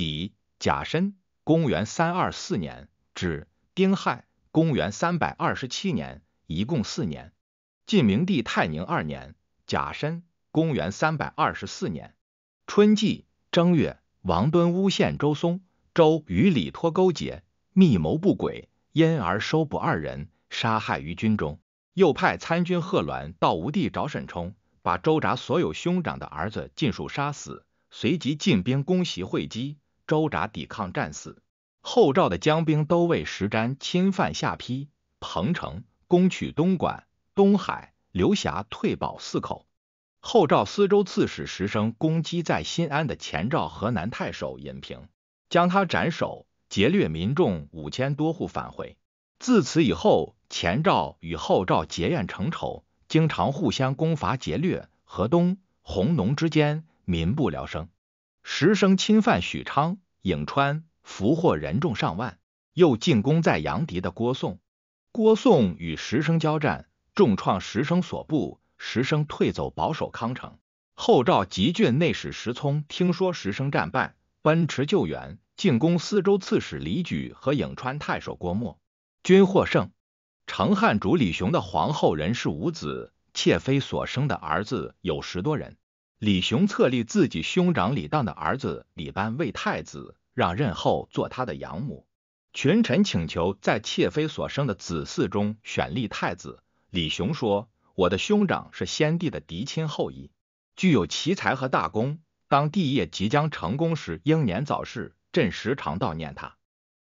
己甲申，公元三二四年至丁亥，公元三百二十七年，一共四年。晋明帝泰宁二年，甲申，公元三百二十四年春季正月，王敦诬陷周嵩、周与李托勾结，密谋不轨，因而收捕二人，杀害于军中。又派参军贺鸾到吴地找沈冲，把周札所有兄长的儿子尽数杀死，随即进兵攻袭会稽。周札抵抗战死。后赵的江兵都为石瞻侵犯下邳、彭城，攻取东莞、东海、刘峡、退保四口。后赵司州刺史石生攻击在新安的前赵河南太守尹平，将他斩首，劫掠民众五千多户返回。自此以后，前赵与后赵结怨成仇，经常互相攻伐劫掠。河东、弘农之间，民不聊生。石生侵犯许昌、颍川，俘获人众上万，又进攻在阳翟的郭颂。郭颂与石生交战，重创石生所部，石生退走，保守康城。后赵吉郡内史石聪听说石生战败，奔驰救援，进攻司州刺史李举和颍川太守郭沫，均获胜。成汉主李雄的皇后人氏五子，妾妃所生的儿子有十多人。李雄册立自己兄长李荡的儿子李班为太子，让任后做他的养母。群臣请求在妾妃所生的子嗣中选立太子。李雄说：“我的兄长是先帝的嫡亲后裔，具有奇才和大功。当帝业即将成功时，英年早逝，朕时常悼念他。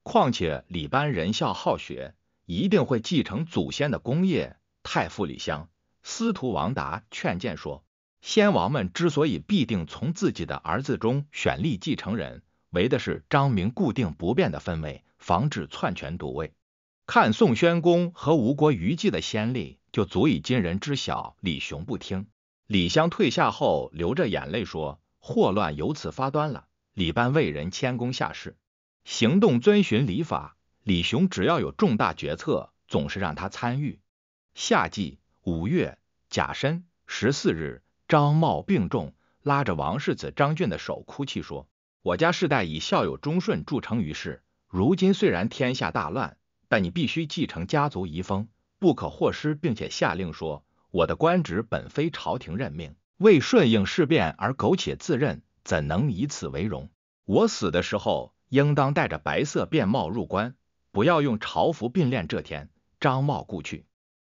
况且李班仁孝好学，一定会继承祖先的功业。”太傅李湘、司徒王达劝谏说。先王们之所以必定从自己的儿子中选立继承人，为的是张明固定不变的分位，防止篡权夺位。看宋宣公和吴国余悸的先例，就足以今人知晓。李雄不听，李湘退下后，流着眼泪说：“祸乱由此发端了。”李班为人谦恭下士，行动遵循礼法。李雄只要有重大决策，总是让他参与。夏季五月甲申十四日。张茂病重，拉着王世子张俊的手哭泣说：“我家世代以孝友忠顺著称于世。如今虽然天下大乱，但你必须继承家族遗风，不可或失。”并且下令说：“我的官职本非朝廷任命，为顺应事变而苟且自任，怎能以此为荣？我死的时候，应当戴着白色便帽入棺，不要用朝服并殓。”这天，张茂故去。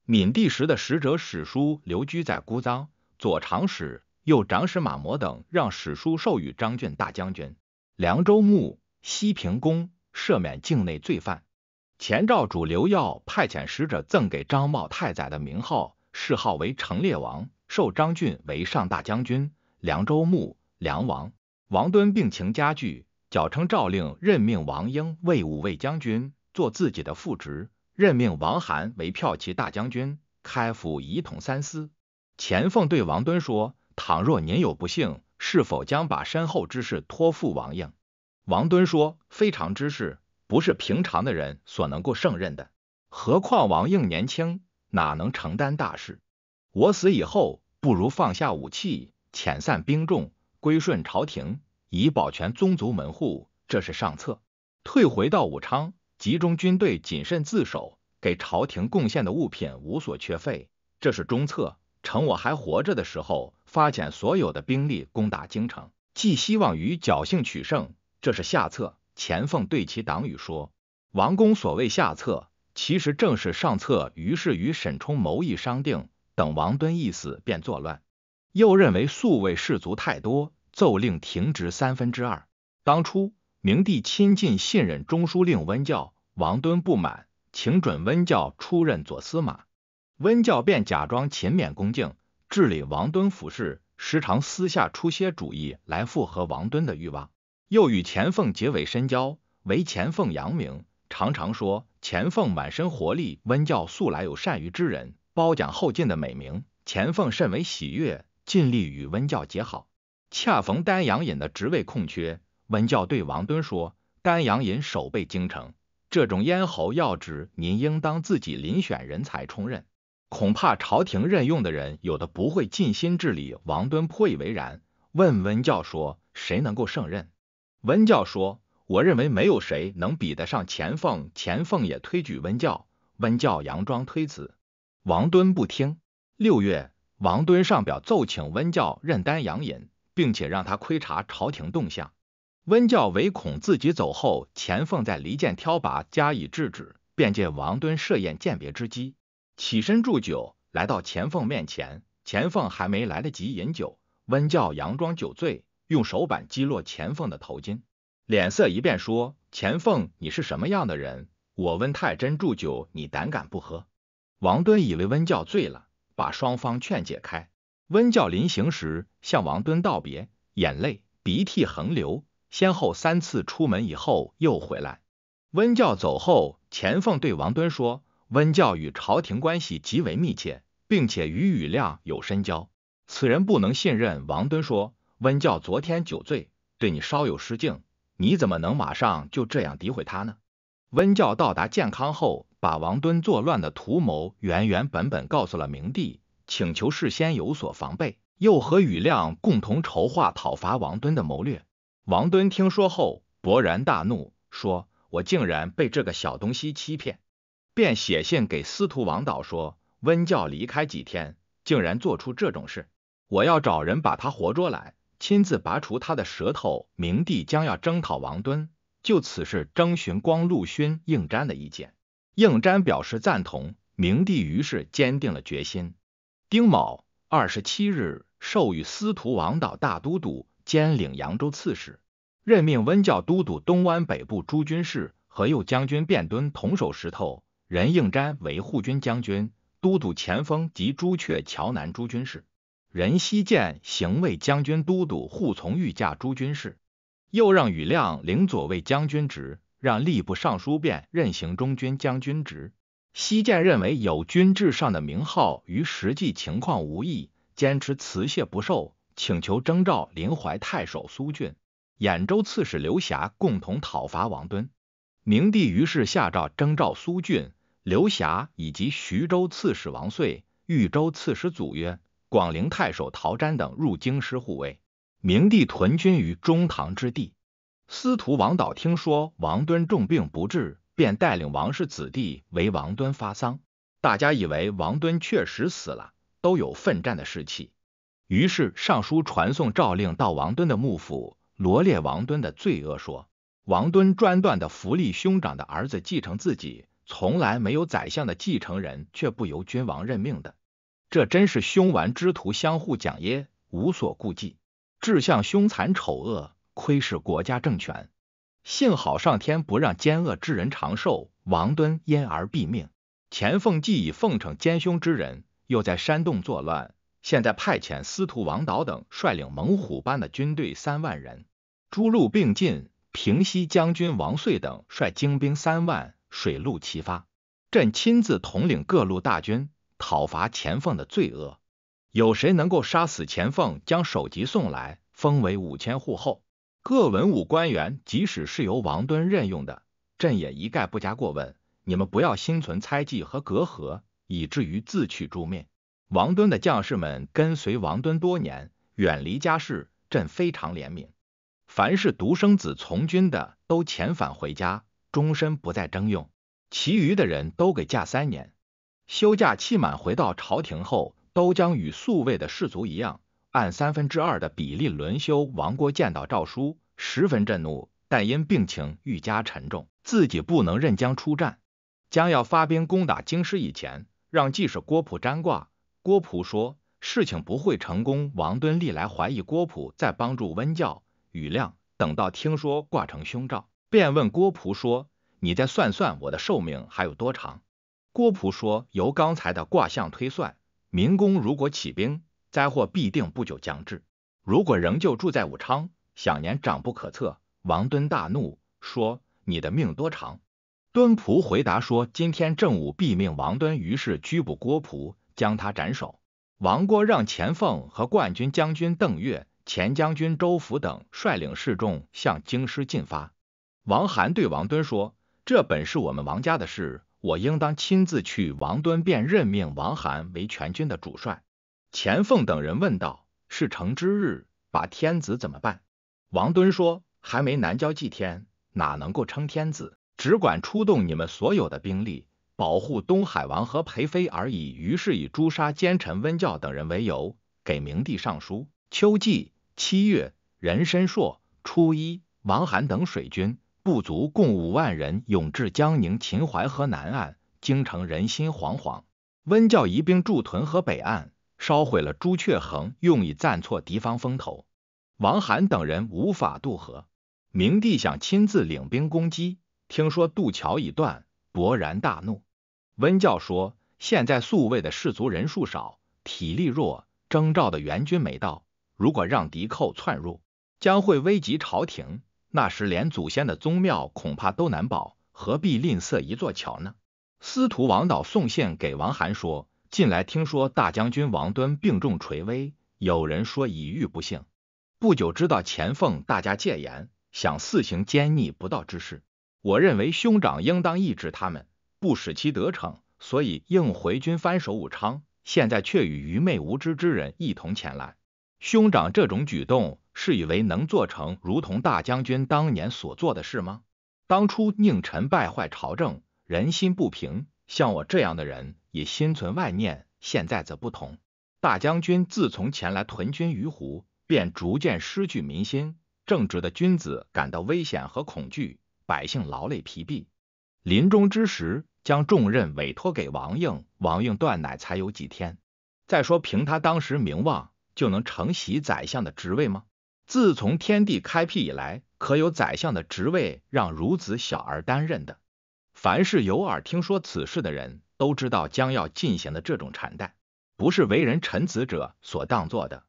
闵帝时的使者史书留居在姑臧。左长史、右长史马模等让史书授予张俊大将军，凉州牧、西平公，赦免境内罪犯。前赵主刘耀派遣使者赠给张茂太宰的名号，谥号为成烈王，授张俊为上大将军、凉州牧、梁王。王敦病情加剧，矫称诏令任命王英为五位将军，做自己的副职；任命王涵为骠骑大将军，开府仪同三司。钱凤对王敦说：“倘若您有不幸，是否将把身后之事托付王应？”王敦说：“非常之事，不是平常的人所能够胜任的。何况王应年轻，哪能承担大事？我死以后，不如放下武器，遣散兵众，归顺朝廷，以保全宗族门户，这是上策。退回到武昌，集中军队，谨慎自守，给朝廷贡献的物品无所缺废，这是中策。”趁我还活着的时候，发遣所有的兵力攻打京城，寄希望于侥幸取胜，这是下策。钱凤对其党羽说：“王公所谓下策，其实正是上策。”于是与沈冲谋议商定，等王敦一死便作乱。又认为宿卫士卒太多，奏令停职三分之二。当初明帝亲近信任中书令温教，王敦不满，请准温教出任左司马。温教便假装勤勉恭敬，治理王敦府事，时常私下出些主意来符合王敦的欲望，又与钱凤结为深交，为钱凤扬名。常常说钱凤满身活力，温教素来有善于之人、褒奖后进的美名。钱凤甚为喜悦，尽力与温教结好。恰逢丹阳尹的职位空缺，温教对王敦说：“丹阳尹守备京城，这种咽喉要职，您应当自己遴选人才充任。”恐怕朝廷任用的人有的不会尽心治理。王敦颇以为然，问温教说：“谁能够胜任？”温教说：“我认为没有谁能比得上钱凤。”钱凤也推举温教，温教佯装推辞。王敦不听。六月，王敦上表奏请温教任丹阳尹，并且让他窥察朝廷动向。温教唯恐自己走后，钱凤在离间挑拔加以制止，便借王敦设宴饯别之机。起身祝酒，来到钱凤面前，钱凤还没来得及饮酒，温教佯装酒醉，用手板击落钱凤的头巾，脸色一变说：“钱凤，你是什么样的人？我温太真祝酒，你胆敢不喝？”王敦以为温教醉了，把双方劝解开。温教临行时向王敦道别，眼泪鼻涕横流，先后三次出门以后又回来。温教走后，钱凤对王敦说。温教与朝廷关系极为密切，并且与宇亮有深交，此人不能信任。王敦说：“温教昨天酒醉，对你稍有失敬，你怎么能马上就这样诋毁他呢？”温教到达建康后，把王敦作乱的图谋原原本本告诉了明帝，请求事先有所防备，又和宇亮共同筹划讨伐王敦的谋略。王敦听说后，勃然大怒，说：“我竟然被这个小东西欺骗！”便写信给司徒王导说：“温教离开几天，竟然做出这种事，我要找人把他活捉来，亲自拔除他的舌头。”明帝将要征讨王敦，就此事征询光禄勋应詹的意见，应詹表示赞同。明帝于是坚定了决心。丁卯二十七日，授予司徒王导大都督兼领扬州刺史，任命温教都督东湾北部诸军事和右将军卞敦同守石头。任应瞻为护军将军、都督前锋及朱雀桥南诸军事，任希建行为将军、都督护从御驾诸军事，又让宇亮领左卫将军职，让吏部尚书便任行中军将军职。希建认为有军制上的名号与实际情况无异，坚持辞谢不受，请求征召临淮太守苏峻、兖州刺史刘霞共同讨伐王敦。明帝于是下诏征召苏峻。刘霞以及徐州刺史王粹、豫州刺史祖约、广陵太守陶瞻等入京师护卫明帝，屯军于中堂之地。司徒王导听说王敦重病不治，便带领王氏子弟为王敦发丧。大家以为王敦确实死了，都有奋战的士气。于是上书传送诏令到王敦的幕府，罗列王敦的罪恶，说王敦专断的福利兄长的儿子继承自己。从来没有宰相的继承人却不由君王任命的，这真是凶顽之徒相互讲耶，无所顾忌，志向凶残丑恶，窥视国家政权。幸好上天不让奸恶之人长寿，王敦因而毙命。钱凤既已奉承奸凶之人，又在煽动作乱。现在派遣司徒王导等率领猛虎般的军队三万人，诸路并进。平西将军王遂等率精兵三万。水陆齐发，朕亲自统领各路大军讨伐钱凤的罪恶。有谁能够杀死钱凤，将首级送来，封为五千户后？各文武官员，即使是由王敦任用的，朕也一概不加过问。你们不要心存猜忌和隔阂，以至于自取诛灭。王敦的将士们跟随王敦多年，远离家世，朕非常怜悯。凡是独生子从军的，都遣返回家。终身不再征用，其余的人都给假三年。休假期满回到朝廷后，都将与宿卫的士卒一样，按三分之二的比例轮休。王郭见到诏书，十分震怒，但因病情愈加沉重，自己不能任将出战。将要发兵攻打京师以前，让季氏郭璞占卦。郭璞说事情不会成功。王敦历来怀疑郭璞在帮助温教、雨亮，等到听说卦成凶兆。便问郭璞说：“你再算算我的寿命还有多长？”郭璞说：“由刚才的卦象推算，明公如果起兵，灾祸必定不久将至；如果仍旧住在武昌，享年长不可测。”王敦大怒说：“你的命多长？”敦仆回答说：“今天正午毙命。”王敦于是拘捕郭璞，将他斩首。王郭让钱凤和冠军将军邓岳、前将军周福等率领士众向京师进发。王涵对王敦说：“这本是我们王家的事，我应当亲自去。”王敦便任命王涵为全军的主帅。钱凤等人问道：“事成之日，把天子怎么办？”王敦说：“还没南郊祭天，哪能够称天子？只管出动你们所有的兵力，保护东海王和裴妃而已。”于是以诛杀奸臣温教等人为由，给明帝上书。秋季七月，壬申朔初一，王涵等水军。部卒共五万人，涌至江宁秦淮河南岸，京城人心惶惶。温教移兵驻屯河北岸，烧毁了朱雀横，用以暂挫敌方风头。王涵等人无法渡河，明帝想亲自领兵攻击，听说渡桥已断，勃然大怒。温教说：“现在宿卫的士卒人数少，体力弱，征召的援军没到，如果让敌寇窜入，将会危及朝廷。”那时连祖先的宗庙恐怕都难保，何必吝啬一座桥呢？司徒王导送信给王涵说：“近来听说大将军王敦病重垂危，有人说已遇不幸。不久知道钱奉大家戒严，想肆行奸逆不道之事。我认为兄长应当抑制他们，不使其得逞，所以应回军翻守武昌。现在却与愚昧无知之人一同前来，兄长这种举动。”是以为能做成如同大将军当年所做的事吗？当初宁臣败坏朝政，人心不平，像我这样的人也心存万念。现在则不同，大将军自从前来屯军于湖，便逐渐失去民心。正直的君子感到危险和恐惧，百姓劳累疲惫。临终之时，将重任委托给王应，王应断奶才有几天。再说，凭他当时名望，就能承袭宰相的职位吗？自从天地开辟以来，可有宰相的职位让孺子小儿担任的？凡是有耳听说此事的人，都知道将要进行的这种禅淡，不是为人臣子者所当做的。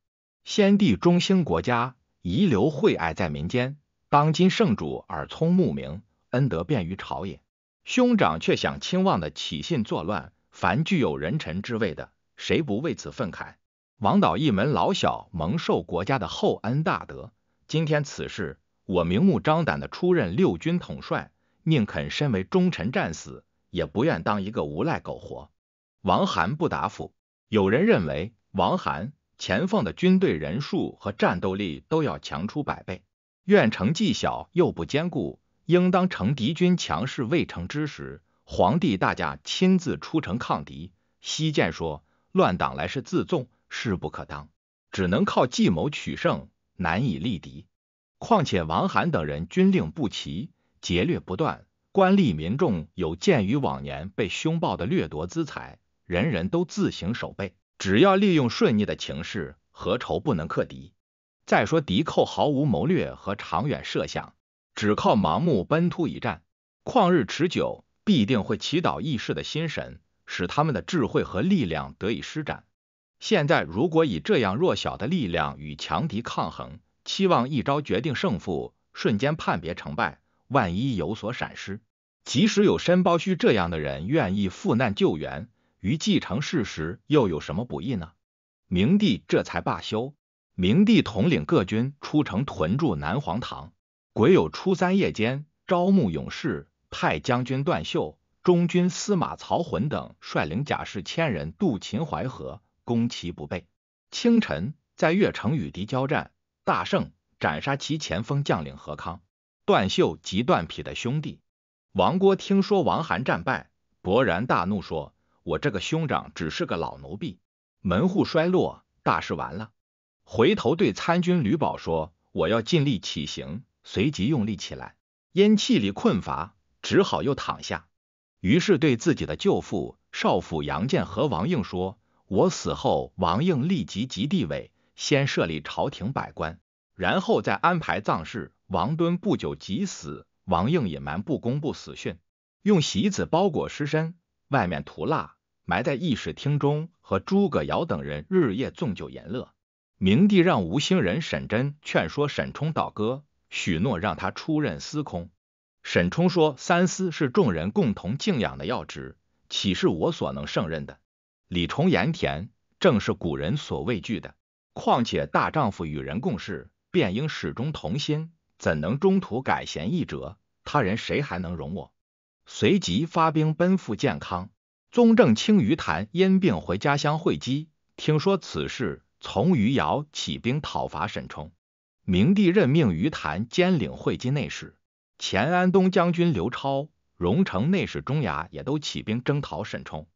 先帝忠兴国家，遗留惠爱在民间；当今圣主耳聪目明，恩德便于朝野。兄长却想亲妄的起信作乱，凡具有人臣之位的，谁不为此愤慨？王导一门老小蒙受国家的厚恩大德，今天此事我明目张胆的出任六军统帅，宁肯身为忠臣战死，也不愿当一个无赖苟活。王涵不答复。有人认为王涵、钱凤的军队人数和战斗力都要强出百倍，愿城既小又不坚固，应当乘敌军强势未成之时，皇帝大驾亲自出城抗敌。西涧说乱党来是自纵。势不可当，只能靠计谋取胜，难以力敌。况且王涵等人军令不齐，劫掠不断，官吏民众有鉴于往年被凶暴的掠夺资财，人人都自行守备。只要利用顺逆的情势，何愁不能克敌？再说敌寇毫无谋略和长远设想，只靠盲目奔突一战，旷日持久，必定会祈祷义士的心神，使他们的智慧和力量得以施展。现在如果以这样弱小的力量与强敌抗衡，期望一招决定胜负，瞬间判别成败，万一有所闪失，即使有申包胥这样的人愿意赴难救援，于继承事实又有什么不易呢？明帝这才罢休。明帝统领各军出城屯驻南皇堂，癸酉初三夜间招募勇士，派将军段秀、中军司马曹浑等率领甲士千人渡秦淮河。攻其不备，清晨在越城与敌交战，大胜，斩杀其前锋将领何康、段秀及段匹的兄弟。王郭听说王涵战败，勃然大怒，说：“我这个兄长只是个老奴婢，门户衰落，大事完了。”回头对参军吕宝说：“我要尽力起行。”随即用力起来，因气力困乏，只好又躺下。于是对自己的舅父少府杨建和王应说。我死后，王应立即即帝位，先设立朝廷百官，然后再安排葬事。王敦不久即死，王应隐瞒不公布死讯，用席子包裹尸身，外面涂蜡，埋在议事厅中，和诸葛瑶等人日夜纵酒言乐。明帝让吴兴人沈真劝说沈冲倒戈，许诺让他出任司空。沈冲说：“三司是众人共同敬仰的要职，岂是我所能胜任的？”李崇言田正是古人所畏惧的，况且大丈夫与人共事，便应始终同心，怎能中途改弦易辙？他人谁还能容我？随即发兵奔赴健康。宗正卿于谭因病回家乡会稽，听说此事，从余姚起兵讨伐沈冲。明帝任命于谭兼领会稽内史，前安东将军刘超、荣城内史钟牙也都起兵征讨沈冲。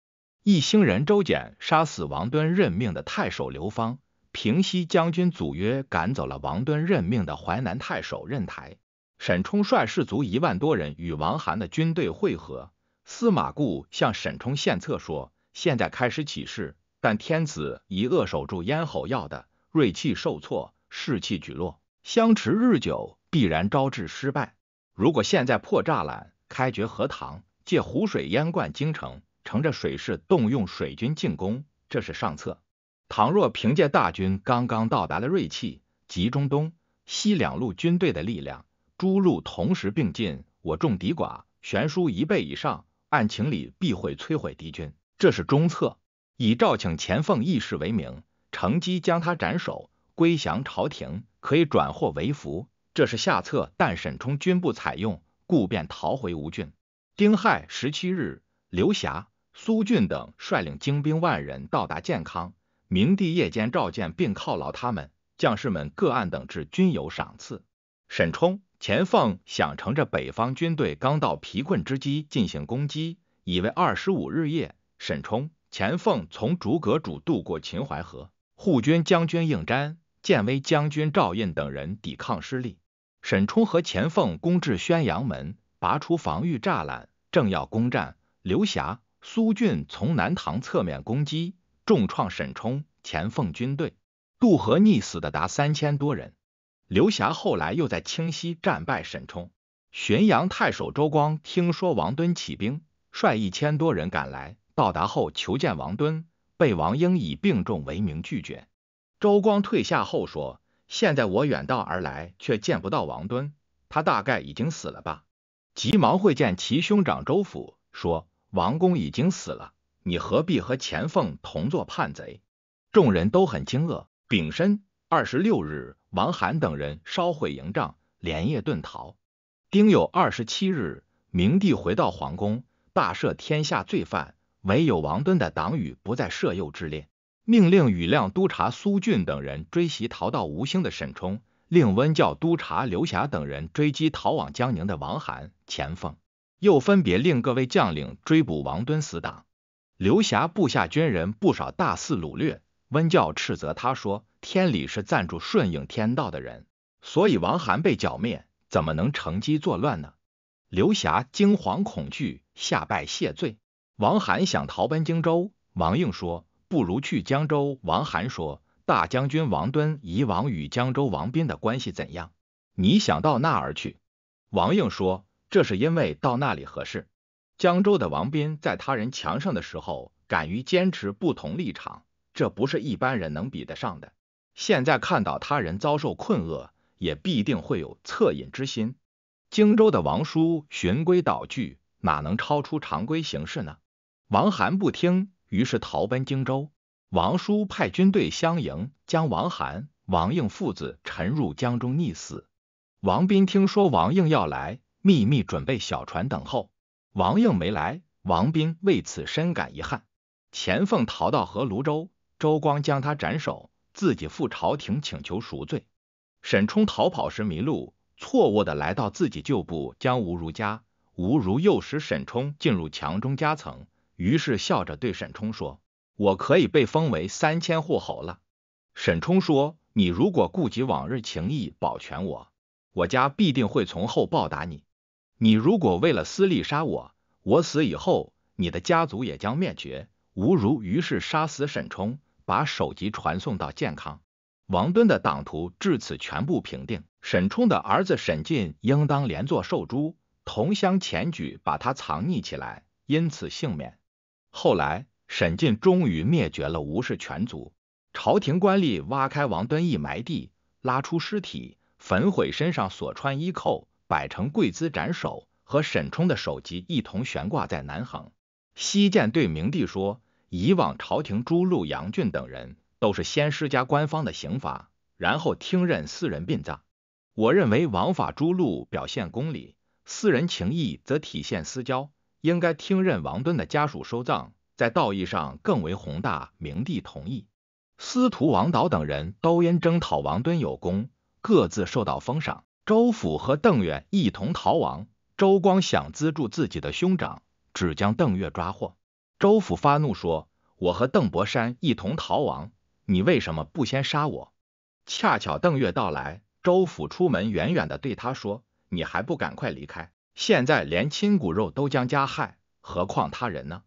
义兴人周简杀死王敦任命的太守刘芳，平西将军祖约赶走了王敦任命的淮南太守任台。沈冲率士卒一万多人与王涵的军队会合。司马固向沈冲献策说：“现在开始起事，但天子以扼守住咽喉要的锐气受挫，士气举落，相持日久，必然招致失败。如果现在破栅栏，开掘河塘，借湖水淹灌京城。”乘着水势，动用水军进攻，这是上策。倘若凭借大军刚刚到达的锐气，集中东西两路军队的力量，诸路同时并进，我众敌寡，悬殊一倍以上，按情理必会摧毁敌军，这是中策。以召请钱凤义士为名，乘机将他斩首，归降朝廷，可以转祸为福，这是下策。但沈冲均不采用，故便逃回吴郡。丁亥十七日，刘霞、苏俊等率领精兵万人到达建康，明帝夜间召见并犒劳他们，将士们各按等次均有赏赐。沈充、钱凤想乘着北方军队刚到疲困之机进行攻击，以为二十五日夜，沈充、钱凤从竹阁渚渡过秦淮河，护军将军应瞻、建威将军赵胤等人抵抗失利。沈充和钱凤攻至宣阳门，拔出防御栅栏，正要攻占刘霞、苏俊从南唐侧面攻击，重创沈冲、钱凤军队，渡河溺死的达三千多人。刘霞后来又在清溪战败沈冲。浔阳太守周光听说王敦起兵，率一千多人赶来，到达后求见王敦，被王英以病重为名拒绝。周光退下后说：“现在我远道而来，却见不到王敦，他大概已经死了吧？”急忙会见其兄长周府，说。王公已经死了，你何必和钱凤同做叛贼？众人都很惊愕。丙申二十六日，王涵等人烧毁营帐，连夜遁逃。丁酉二十七日，明帝回到皇宫，大赦天下罪犯，唯有王敦的党羽不在赦宥之列。命令羽亮督察苏俊等人追袭逃到吴兴的沈冲，令温教督察刘霞等人追击逃往江宁的王涵、钱凤。又分别令各位将领追捕王敦死党，刘霞部下军人不少，大肆掳掠。温教斥责他说：“天理是赞助顺应天道的人，所以王涵被剿灭，怎么能乘机作乱呢？”刘霞惊惶恐惧，下拜谢罪。王涵想逃奔荆州，王应说：“不如去江州。”王涵说：“大将军王敦以往与江州王斌的关系怎样？你想到那儿去？”王应说。这是因为到那里合适。江州的王斌在他人强盛的时候，敢于坚持不同立场，这不是一般人能比得上的。现在看到他人遭受困厄，也必定会有恻隐之心。荆州的王叔循规蹈矩，哪能超出常规行事呢？王涵不听，于是逃奔荆州。王叔派军队相迎，将王涵、王应父子沉入江中溺死。王斌听说王应要来。秘密准备小船等候，王应没来，王兵为此深感遗憾。钱凤逃到河泸州，周光将他斩首，自己赴朝廷请求赎罪。沈冲逃跑时迷路，错误的来到自己旧部江吴家。吴如诱使沈冲进入墙中夹层，于是笑着对沈冲说：“我可以被封为三千户侯了。”沈冲说：“你如果顾及往日情谊，保全我，我家必定会从后报答你。”你如果为了私利杀我，我死以后，你的家族也将灭绝。吴如于是杀死沈冲，把首级传送到健康。王敦的党徒至此全部平定。沈冲的儿子沈进应当连坐受诛，同乡前举把他藏匿起来，因此幸免。后来，沈进终于灭绝了吴氏全族。朝廷官吏挖开王敦义埋地，拉出尸体，焚毁身上所穿衣扣。摆成跪姿斩首，和沈冲的首级一同悬挂在南横。西涧对明帝说：“以往朝廷诛戮杨俊等人，都是先施加官方的刑罚，然后听任私人殡葬。我认为王法诛戮表现公理，私人情谊则体现私交，应该听任王敦的家属收葬，在道义上更为宏大。”明帝同意。司徒王导等人都因征讨王敦有功，各自受到封赏。周府和邓远一同逃亡，周光想资助自己的兄长，只将邓月抓获。周府发怒说：“我和邓伯山一同逃亡，你为什么不先杀我？”恰巧邓月到来，周府出门远远的对他说：“你还不赶快离开，现在连亲骨肉都将加害，何况他人呢？”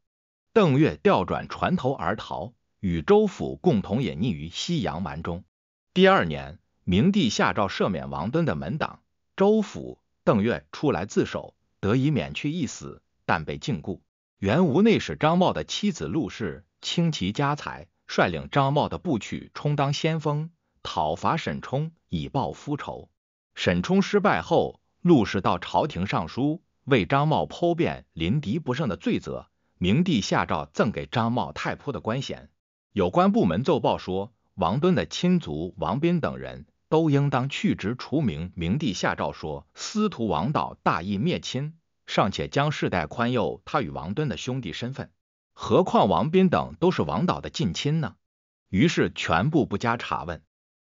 邓月调转船头而逃，与周府共同隐匿于西洋蛮中。第二年。明帝下诏赦免王敦的门党，周府邓越出来自首，得以免去一死，但被禁锢。原吴内史张茂的妻子陆氏倾其家财，率领张茂的部曲充当先锋，讨伐沈冲以报夫仇。沈冲失败后，陆氏到朝廷上书，为张茂剖辩临敌不胜的罪责。明帝下诏赠给张茂太仆的官衔。有关部门奏报说，王敦的亲族王斌等人。都应当去职除名。明帝下诏说：“司徒王导大义灭亲，尚且将世代宽宥他与王敦的兄弟身份，何况王斌等都是王导的近亲呢？”于是全部不加查问。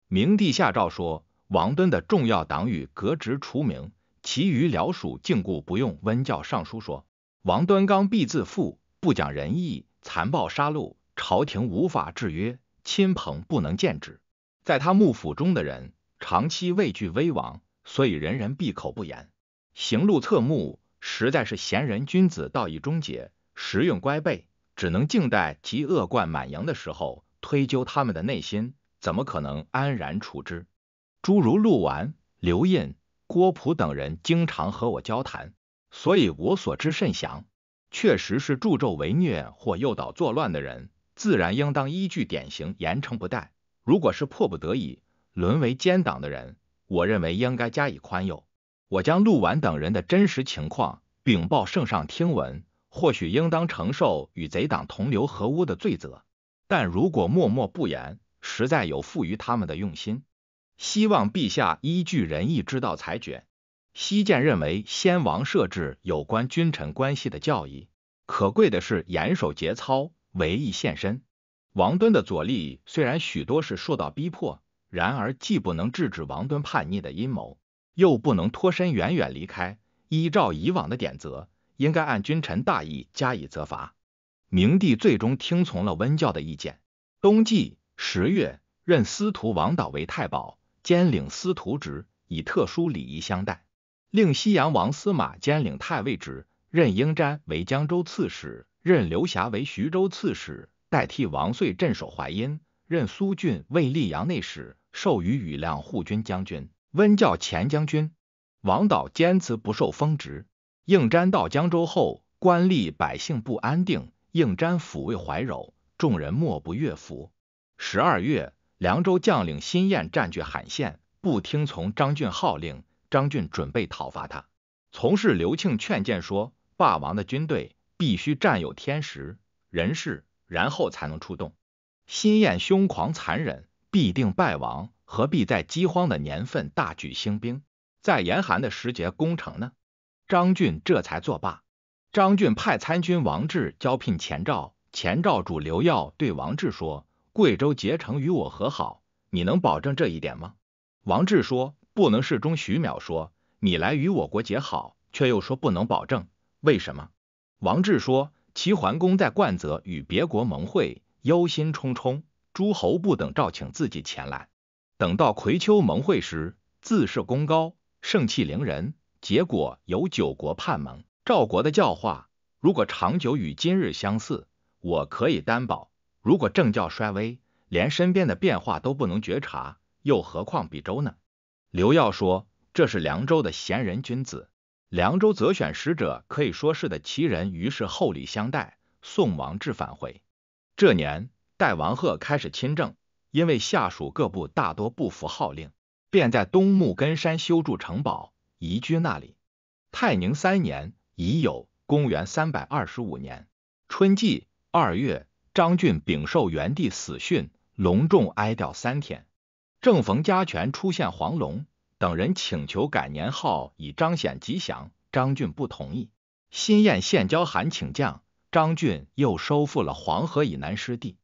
明帝下诏说：“王敦的重要党羽革职除名，其余僚属禁锢不用。”温教尚书说：“王敦刚愎自负，不讲仁义，残暴杀戮，朝廷无法制约，亲朋不能见之。”在他幕府中的人，长期畏惧威王，所以人人闭口不言，行路侧目，实在是贤人君子道义终结，实用乖备，只能静待其恶贯满盈的时候，推究他们的内心，怎么可能安然处之？诸如陆完、刘印、郭璞等人，经常和我交谈，所以我所知甚详。确实是助纣为虐或诱导作乱的人，自然应当依据典型，严惩不贷。如果是迫不得已沦为奸党的人，我认为应该加以宽宥。我将陆婉等人的真实情况禀报圣上听闻，或许应当承受与贼党同流合污的罪责。但如果默默不言，实在有负于他们的用心。希望陛下依据仁义之道裁决。西渐认为，先王设置有关君臣关系的教义，可贵的是严守节操，唯义献身。王敦的左力虽然许多是受到逼迫，然而既不能制止王敦叛逆的阴谋，又不能脱身远远离开。依照以往的典则，应该按君臣大义加以责罚。明帝最终听从了温教的意见。冬季十月，任司徒王导为太保，兼领司徒职，以特殊礼仪相待；令西阳王司马兼领太尉职，任英瞻为江州刺史，任刘霞为徐州刺史。代替王遂镇守淮阴，任苏郡、为溧阳内史，授予羽亮护军将军、温教前将军。王导坚持不受封职。应詹到江州后，官吏百姓不安定，应詹抚慰怀柔，众人莫不悦服。十二月，凉州将领辛晏占据罕县，不听从张俊号令，张俊准备讨伐他。从事刘庆劝谏说：“霸王的军队必须占有天时、人事。”然后才能出动。心焰凶狂残忍，必定败亡。何必在饥荒的年份大举兴兵，在严寒的时节攻城呢？张俊这才作罢。张俊派参军王志交聘前赵，前赵主刘耀对王志说：“贵州结成与我和好，你能保证这一点吗？”王志说：“不能。”事中徐邈说：“你来与我国结好，却又说不能保证，为什么？”王志说。齐桓公在冠泽与别国盟会，忧心忡忡。诸侯不等召请自己前来。等到葵丘盟会时，自恃功高，盛气凌人，结果有九国叛盟。赵国的教化，如果长久与今日相似，我可以担保；如果政教衰微，连身边的变化都不能觉察，又何况比周呢？刘耀说：“这是凉州的贤人君子。”凉州择选使者，可以说是的奇人，于是厚礼相待，送王志返回。这年，代王贺开始亲政，因为下属各部大多不服号令，便在东木根山修筑城堡，移居那里。泰宁三年，已有公元三百二十五年春季二月，张俊禀受元帝死讯，隆重哀悼三天，正逢家权出现黄龙。等人请求改年号以彰显吉祥，张俊不同意。新燕县交韩请降，张俊又收复了黄河以南失地。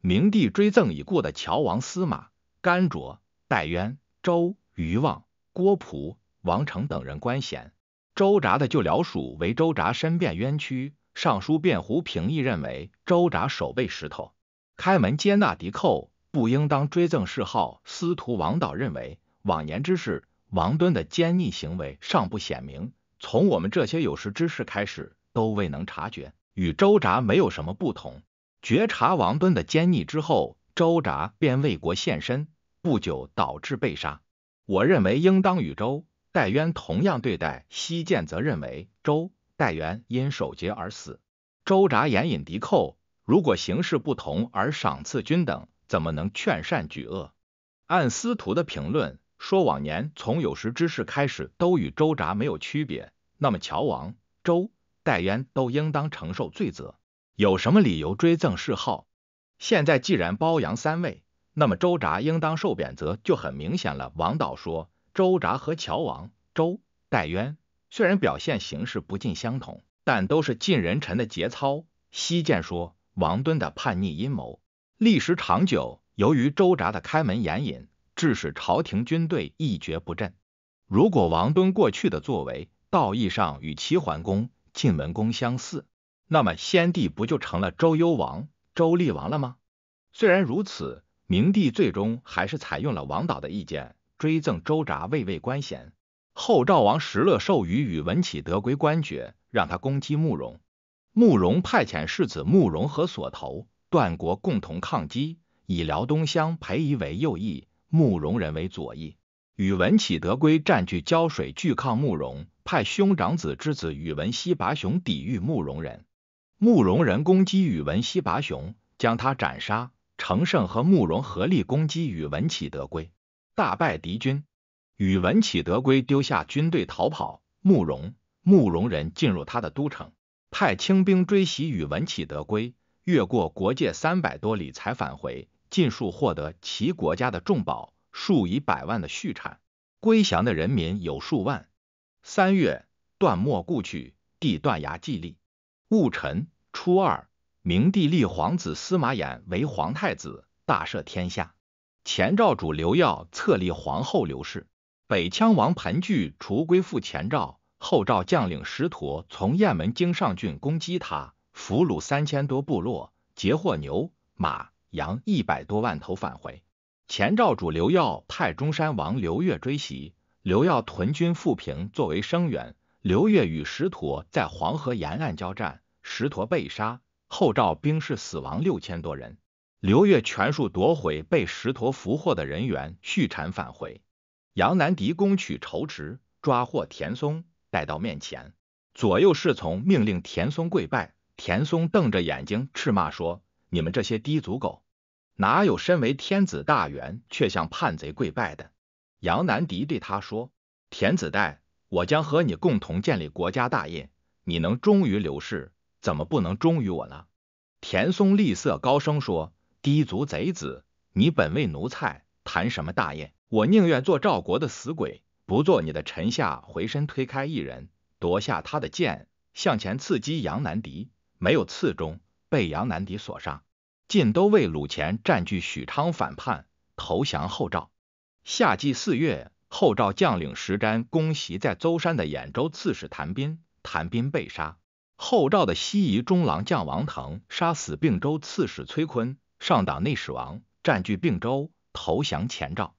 明帝追赠已故的乔王司马甘卓、戴渊、周余望、郭璞、王成等人官衔。周札的旧僚属为周札申辩冤屈，尚书辩胡平议认为周札守备石头，开门接纳敌寇，不应当追赠谥号。司徒王导认为。往年之事，王敦的奸逆行为尚不显明，从我们这些有识之士开始都未能察觉，与周札没有什么不同。觉察王敦的奸逆之后，周札便为国献身，不久导致被杀。我认为应当与周戴渊同样对待。西晋则认为周戴渊因守节而死，周札严引敌寇。如果形势不同而赏赐均等，怎么能劝善举恶？按司徒的评论。说往年从有识之士开始都与周札没有区别，那么乔王周戴渊都应当承受罪责，有什么理由追赠谥号？现在既然褒扬三位，那么周札应当受贬责就很明显了。王导说，周札和乔王周戴渊虽然表现形式不尽相同，但都是尽人臣的节操。西晋说王敦的叛逆阴谋历时长久，由于周札的开门言引。致使朝廷军队一蹶不振。如果王敦过去的作为道义上与齐桓公、晋文公相似，那么先帝不就成了周幽王、周厉王了吗？虽然如此，明帝最终还是采用了王导的意见，追赠周札位位官衔。后赵王石勒授予宇文启德归官爵，让他攻击慕容。慕容派遣世子慕容和索头、段国共同抗击，以辽东乡裴仪为右翼。慕容人为左翼，宇文启德归占据胶水拒抗慕容，派兄长子之子宇文西拔雄抵御慕容人。慕容人攻击宇文西拔雄，将他斩杀。成胜和慕容合力攻击宇文启德归，大败敌军。宇文启德归丢下军队逃跑，慕容慕容人进入他的都城，派清兵追袭宇文启德归，越过国界三百多里才返回。尽数获得齐国家的重宝，数以百万的畜产，归降的人民有数万。三月，段末故去帝断崖祭立。戊辰，初二，明帝立皇子司马衍为皇太子，大赦天下。前赵主刘曜册立皇后刘氏。北羌王盘踞除归附前赵，后赵将领石佗从雁门京上郡攻击他，俘虏三千多部落，截获牛马。羊一百多万头返回。前赵主刘耀派中山王刘越追袭，刘耀屯军富平作为声援。刘越与石驼在黄河沿岸交战，石驼被杀，后赵兵士死亡六千多人。刘越全数夺回被石驼俘获的人员，续产返回。杨南敌攻取仇池，抓获田松，带到面前，左右侍从命令田松跪拜，田松瞪着眼睛斥骂说：“你们这些低俗狗！”哪有身为天子大员却向叛贼跪拜的？杨南迪对他说：“田子代，我将和你共同建立国家大业，你能忠于刘氏，怎么不能忠于我呢？”田松厉色高声说：“低足贼子，你本为奴才，谈什么大业？我宁愿做赵国的死鬼，不做你的臣下。”回身推开一人，夺下他的剑，向前刺击杨南迪，没有刺中，被杨南迪所杀。晋都尉鲁潜占据许昌反叛，投降后赵。夏季四月，后赵将领石瞻攻袭在邹山的兖州刺史谭斌，谭斌被杀。后赵的西夷中郎将王腾杀死并州刺史崔坤，上党内史王占据并州，投降前赵。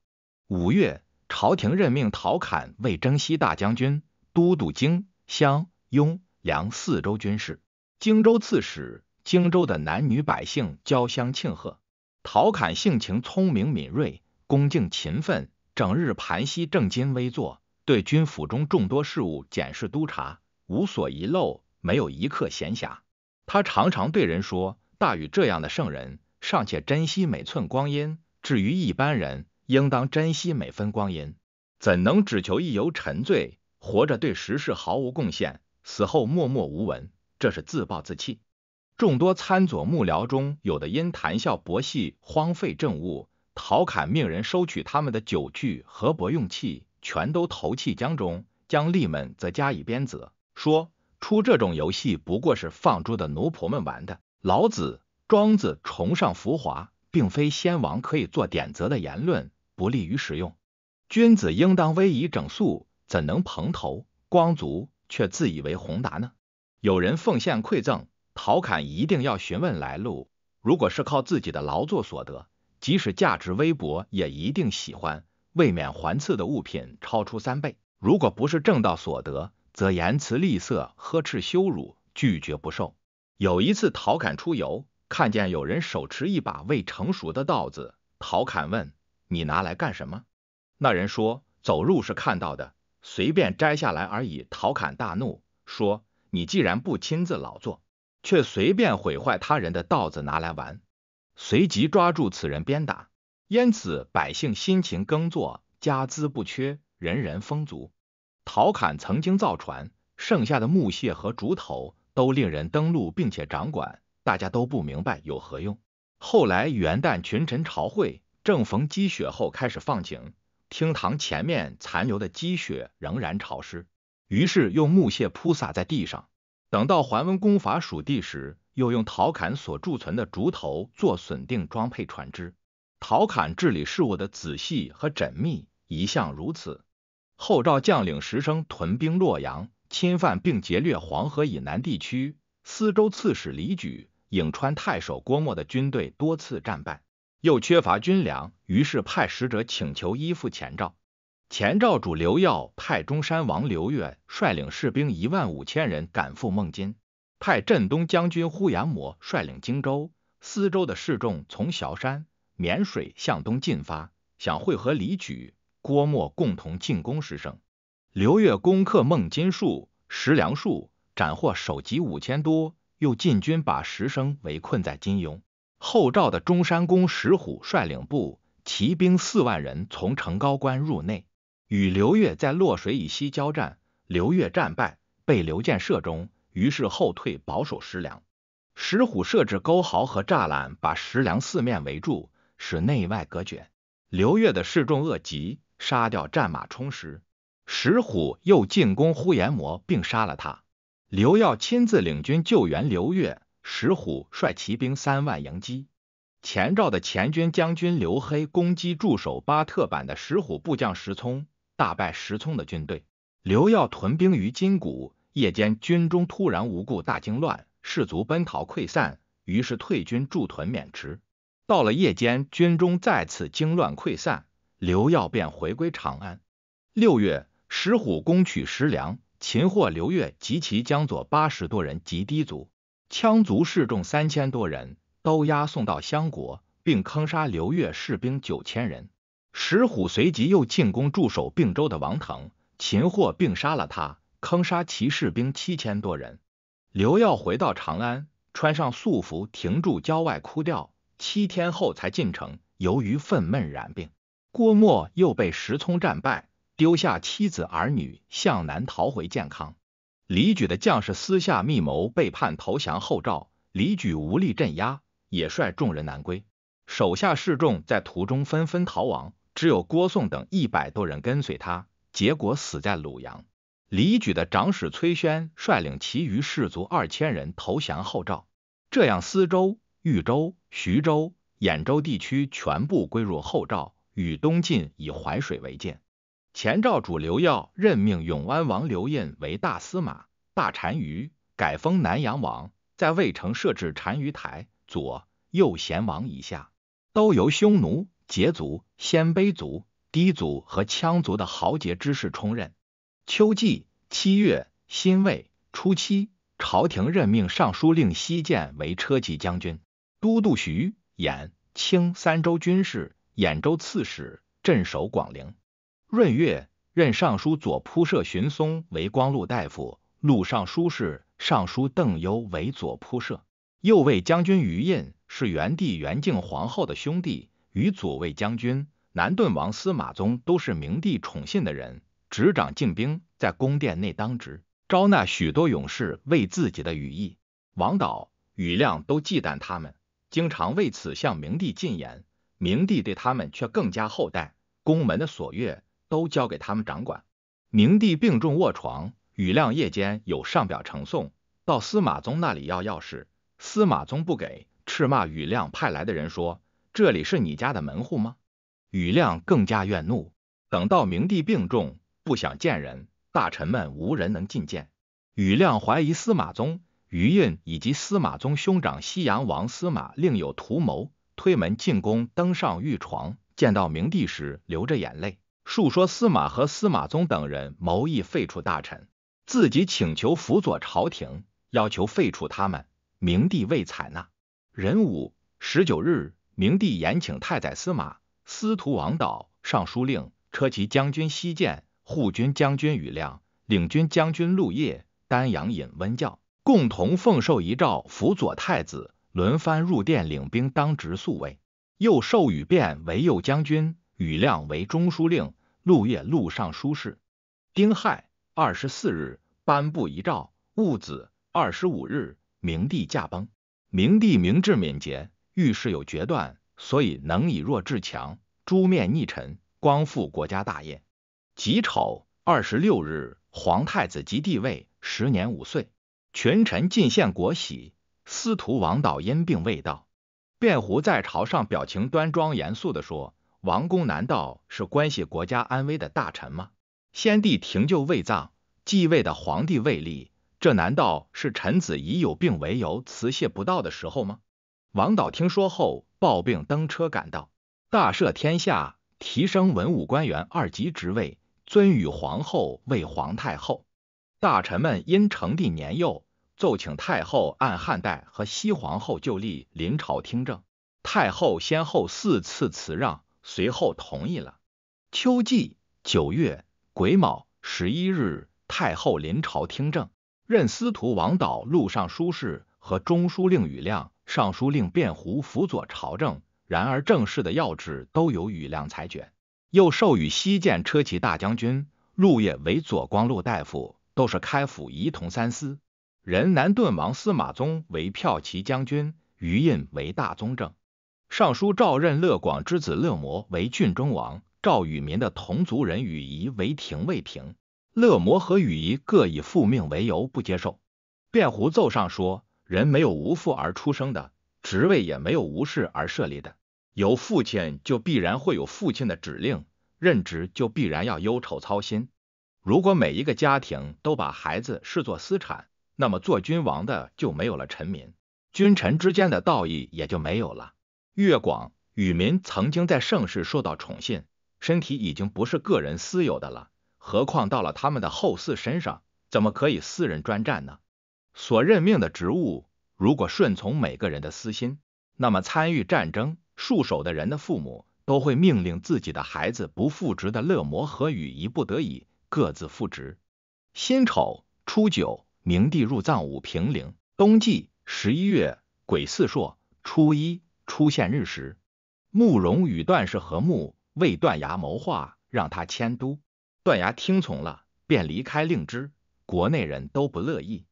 五月，朝廷任命陶侃为征西大将军，都督荆、襄、雍、梁四州军事，荆州刺史。荆州的男女百姓交相庆贺。陶侃性情聪明敏锐，恭敬勤奋，整日盘膝正襟危坐，对军府中众多事务检视督查，无所遗漏，没有一刻闲暇。他常常对人说：“大禹这样的圣人尚且珍惜每寸光阴，至于一般人，应当珍惜每分光阴。怎能只求一游沉醉，活着对时事毫无贡献，死后默默无闻？这是自暴自弃。”众多参佐幕僚中，有的因谈笑博戏荒废政务，陶侃命人收取他们的酒具和博用器，全都投弃江中；将吏们则加以鞭责，说：“出这种游戏不过是放猪的奴仆们玩的。”老子、庄子崇尚浮华，并非先王可以做典则的言论，不利于使用。君子应当威仪整肃，怎能蓬头光足却自以为宏达呢？有人奉献馈赠。陶侃一定要询问来路，如果是靠自己的劳作所得，即使价值微薄，也一定喜欢；未免还赐的物品超出三倍。如果不是正道所得，则言辞吝色，呵斥羞辱，拒绝不受。有一次，陶侃出游，看见有人手持一把未成熟的稻子，陶侃问：“你拿来干什么？”那人说：“走路是看到的，随便摘下来而已。”陶侃大怒，说：“你既然不亲自劳作，”却随便毁坏他人的稻子拿来玩，随即抓住此人鞭打。因此百姓辛勤耕作，家资不缺，人人丰足。陶侃曾经造船，剩下的木屑和竹头都令人登陆，并且掌管，大家都不明白有何用。后来元旦群臣朝会，正逢积雪后开始放晴，厅堂前面残留的积雪仍然潮湿，于是用木屑铺洒在地上。等到桓温攻伐蜀地时，又用陶侃所贮存的竹头做笋定装配船只。陶侃治理事务的仔细和缜密一向如此。后赵将领石生屯兵洛阳，侵犯并劫掠黄河以南地区，司州刺史李举、颍川太守郭沫的军队多次战败，又缺乏军粮，于是派使者请求依附前赵。前赵主刘耀派中山王刘越率领士兵一万五千人赶赴孟津，派镇东将军呼延摩率领荆州、司州的士众从崤山、沔水向东进发，想会合李举、郭沫共同进攻石生。刘越攻克孟津戍、石梁戍，斩获首级五千多，又进军把石生围困在金庸。后赵的中山公石虎率领部骑兵四万人从城高关入内。与刘越在洛水以西交战，刘越战败，被刘建射中，于是后退保守石梁。石虎设置沟壕和栅栏，把石梁四面围住，使内外隔绝。刘越的示众恶极，杀掉战马充实。石虎又进攻呼延模，并杀了他。刘耀亲自领军救援刘越，石虎率骑兵三万迎击。前赵的前军将军刘黑攻击驻守巴特坂的石虎部将石聪。大败石聪的军队。刘耀屯兵于金谷，夜间军中突然无故大惊乱，士卒奔逃溃散，于是退军驻屯渑池。到了夜间，军中再次惊乱溃散，刘耀便回归长安。六月，石虎攻取石梁，擒获刘越及其江左八十多人及氐族、羌族士众三千多人，都押送到襄国，并坑杀刘越士兵九千人。石虎随即又进攻驻守并州的王腾，擒获并杀了他，坑杀其士兵七千多人。刘耀回到长安，穿上素服，停住郊外哭掉，七天后才进城。由于愤懑染病，郭沫又被石聪战败，丢下妻子儿女，向南逃回建康。李举的将士私下密谋背叛投降后赵，李举无力镇压，也率众人南归，手下士众在途中纷纷逃亡。只有郭宋等一百多人跟随他，结果死在鲁阳。李举的长史崔宣率领其余士卒二千人投降后赵。这样，司州、豫州、徐州、兖州地区全部归入后赵，与东晋以淮水为界。前赵主刘曜任命永安王刘胤为大司马、大单于，改封南阳王，在渭城设置单于台，左右贤王以下都由匈奴。羯族、鲜卑族、氐族和羌族的豪杰之士充任。秋季七月辛未初七，朝廷任命尚书令西简为车骑将军，都督徐兖青三州军事，兖州刺史，镇守广陵。闰月，任尚书左仆射荀松为光禄大夫，录尚书事，尚书邓攸为左仆射。右卫将军于胤是元帝元敬皇后的兄弟。与左卫将军南顿王司马宗都是明帝宠信的人，执掌禁兵，在宫殿内当值，招纳许多勇士为自己的羽翼。王导、宇亮都忌惮他们，经常为此向明帝进言。明帝对他们却更加厚待，宫门的锁钥都交给他们掌管。明帝病重卧床，宇亮夜间有上表呈送，到司马宗那里要钥匙，司马宗不给，斥骂宇亮派来的人说。这里是你家的门户吗？雨亮更加怨怒。等到明帝病重，不想见人，大臣们无人能觐见。雨亮怀疑司马宗、余胤以及司马宗兄长西阳王司马另有图谋，推门进宫，登上御床，见到明帝时流着眼泪，述说司马和司马宗等人谋议废黜大臣，自己请求辅佐朝廷，要求废黜他们。明帝未采纳。壬午，十九日。明帝延请太宰司马、司徒王导、尚书令车骑将军西晋、护军将军庾亮、领军将军陆业、丹阳尹温教，共同奉受遗诏，辅佐太子，轮番入殿领兵当值宿卫。又授羽卞为右将军，庾亮为中书令，陆业陆尚书事。丁亥，二十四日颁布遗诏。戊子，二十五日，明帝驾崩。明帝明智敏捷。遇事有决断，所以能以弱制强，诛灭逆臣，光复国家大业。己丑，二十六日，皇太子即帝位，时年五岁。群臣进献国玺，司徒王导因病未到。卞胡在朝上表情端庄严肃地说：“王公难道是关系国家安危的大臣吗？先帝停柩未葬，继位的皇帝未立，这难道是臣子以有病为由辞谢不到的时候吗？”王导听说后，抱病登车赶到，大赦天下，提升文武官员二级职位，尊与皇后为皇太后。大臣们因成帝年幼，奏请太后按汉代和西皇后旧例临朝听政。太后先后四次辞让，随后同意了。秋季九月癸卯十一日，太后临朝听政，任司徒王导、路上书事和中书令庾亮。尚书令卞胡辅佐朝政，然而政事的要旨都有羽亮裁决。又授予西监车骑大将军陆晔为左光禄大夫，都是开府仪同三司。任南顿王司马宗为骠骑将军，余胤为大宗正。尚书赵任乐广之子乐摩为郡中王，赵与民的同族人羽仪为廷尉平。乐摩和羽仪各以复命为由不接受。卞胡奏上说。人没有无父而出生的，职位也没有无事而设立的。有父亲就必然会有父亲的指令，任职就必然要忧愁操心。如果每一个家庭都把孩子视作私产，那么做君王的就没有了臣民，君臣之间的道义也就没有了。越广与民曾经在盛世受到宠信，身体已经不是个人私有的了，何况到了他们的后嗣身上，怎么可以私人专占呢？所任命的职务，如果顺从每个人的私心，那么参与战争戍守的人的父母都会命令自己的孩子不复职的勒摩和羽，仪不得已各自复职。辛丑初九，明帝入葬武平陵。冬季十一月癸巳朔初一，出现日食。慕容与段氏和睦为段牙谋划，让他迁都。段牙听从了，便离开令支。国内人都不乐意。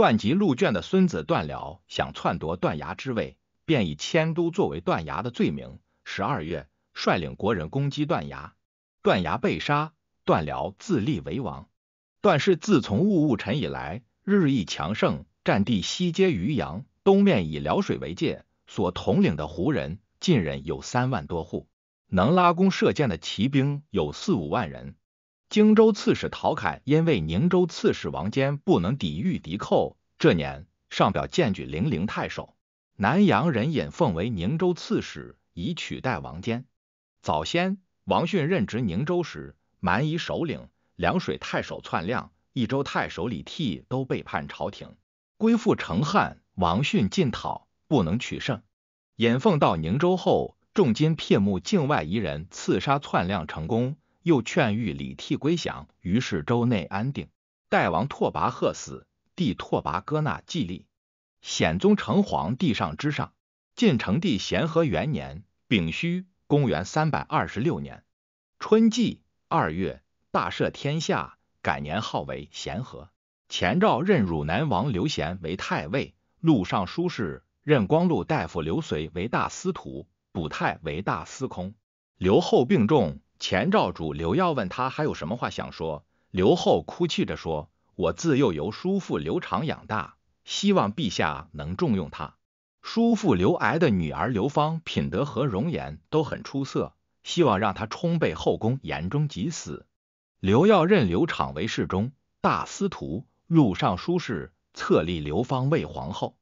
段吉陆眷的孙子段辽想篡夺段牙之位，便以迁都作为段牙的罪名。十二月，率领国人攻击段牙，段牙被杀，段辽自立为王。段氏自从误戊臣以来，日益强盛，占地西接渔阳，东面以辽水为界。所统领的胡人、晋人有三万多户，能拉弓射箭的骑兵有四五万人。荆州刺史陶侃因为宁州刺史王坚不能抵御敌寇，这年上表荐举零陵太守南阳人尹奉为宁州刺史，以取代王坚。早先王逊任职宁州时，蛮夷首领凉水太守篡亮、益州太守李替都背叛朝廷，归附成汉。王逊进讨，不能取胜。尹奉到宁州后，重金聘募境外夷人刺杀篡亮成功。又劝谕李替归降，于是州内安定。代王拓跋贺死，弟拓跋哥纳继立。显宗成皇帝上之上，晋成帝咸和元年丙戌，公元三百二十六年春季二月，大赦天下，改年号为咸和。前诏任汝南王刘贤为太尉，录尚书事；任光禄大夫刘绥为大司徒，卜太为大司空。刘后病重。前赵主刘耀问他还有什么话想说，刘后哭泣着说：“我自幼由叔父刘长养大，希望陛下能重用他。叔父刘哀的女儿刘芳，品德和容颜都很出色，希望让她充备后宫，言终即死。”刘耀任刘敞为侍中、大司徒、录尚书事，册立刘芳为皇后。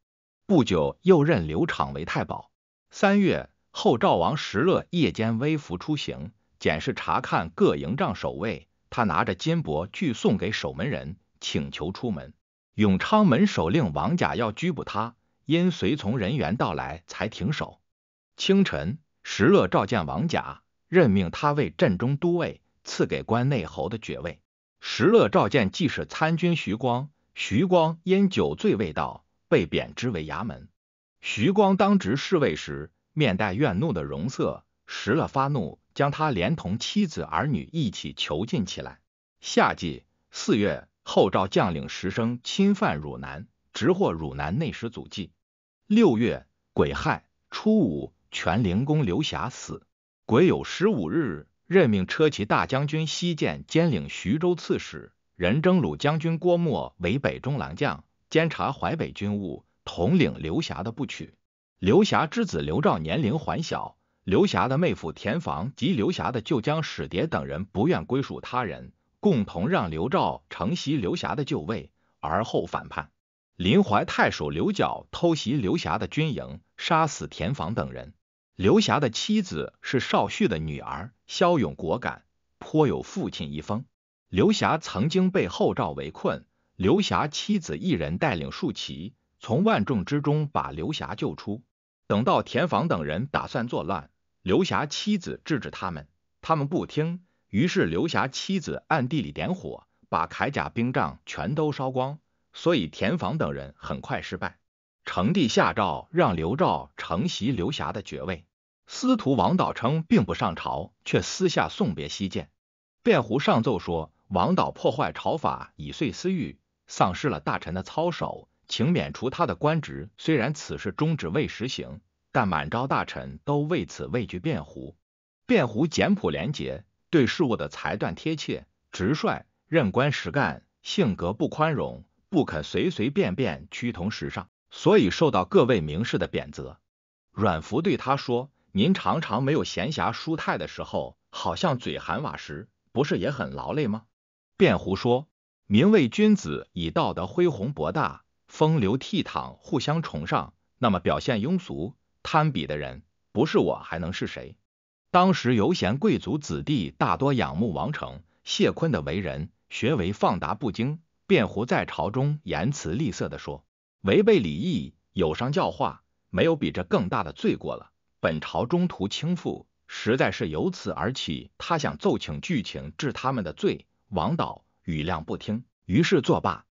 不久，又任刘长为太保。三月，后赵王石勒夜间微服出行。检视查看各营帐守卫，他拿着金帛去送给守门人，请求出门。永昌门守令王甲要拘捕他，因随从人员到来才停手。清晨，石勒召见王甲，任命他为镇中都尉，赐给关内侯的爵位。石勒召见既是参军徐光，徐光因酒醉未到，被贬之为衙门。徐光当值侍卫时，面带怨怒的容色，石勒发怒。将他连同妻子儿女一起囚禁起来。夏季四月，后赵将领石生侵犯汝南，直获汝南内史祖祭。六月癸亥初五，全灵公刘霞死。癸酉十五日，任命车骑大将军西监兼领徐州刺史、任征虏将军郭沫为北中郎将，监察淮北军务，统领刘霞的部曲。刘霞之子刘肇年龄还小。刘霞的妹夫田房及刘霞的旧将史蝶等人不愿归属他人，共同让刘兆承袭刘霞的就位，而后反叛。临淮太守刘角偷袭刘霞的军营，杀死田房等人。刘霞的妻子是少旭的女儿，骁勇果敢，颇有父亲遗风。刘霞曾经被后赵围困，刘霞妻子一人带领数骑，从万众之中把刘霞救出。等到田房等人打算作乱。刘霞妻子制止他们，他们不听。于是刘霞妻子暗地里点火，把铠甲兵仗全都烧光，所以田房等人很快失败。成帝下诏让刘肇承袭刘霞的爵位。司徒王导称并不上朝，却私下送别西见。辩胡上奏说，王导破坏朝法，以遂私欲，丧失了大臣的操守，请免除他的官职。虽然此事终止未实行。但满朝大臣都为此畏惧。卞胡，卞胡简朴廉洁，对事物的裁断贴切、直率，任官实干，性格不宽容，不肯随随便便趋同时尚，所以受到各位名士的贬责。阮福对他说：“您常常没有闲暇舒泰的时候，好像嘴含瓦石，不是也很劳累吗？”卞胡说：“名位君子以道德恢弘博大，风流倜傥，互相崇尚，那么表现庸俗。”攀比的人不是我还能是谁？当时游闲贵族子弟大多仰慕王成、谢坤的为人，学为放达不惊。卞胡在朝中言辞吝色地说：“违背礼义，有伤教化，没有比这更大的罪过了。”本朝中途倾覆，实在是由此而起。他想奏请剧情治他们的罪，王导、雨亮不听，于是作罢。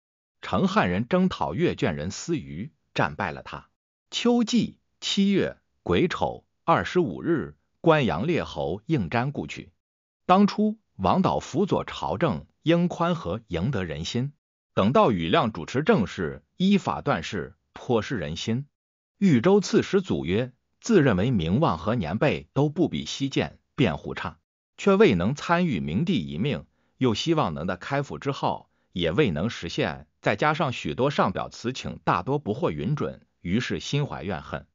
成汉人征讨阅卷人司鱼，战败了他。秋季。七月癸丑二十五日，关阳列侯应瞻故去。当初王导辅佐朝政，应宽和，赢得人心。等到庾亮主持政事，依法断事，颇失人心。豫州刺史祖曰，自认为名望和年辈都不比西涧、辩护差，却未能参与明帝遗命，又希望能的开府之后，也未能实现。再加上许多上表辞请，大多不获允准，于是心怀怨恨。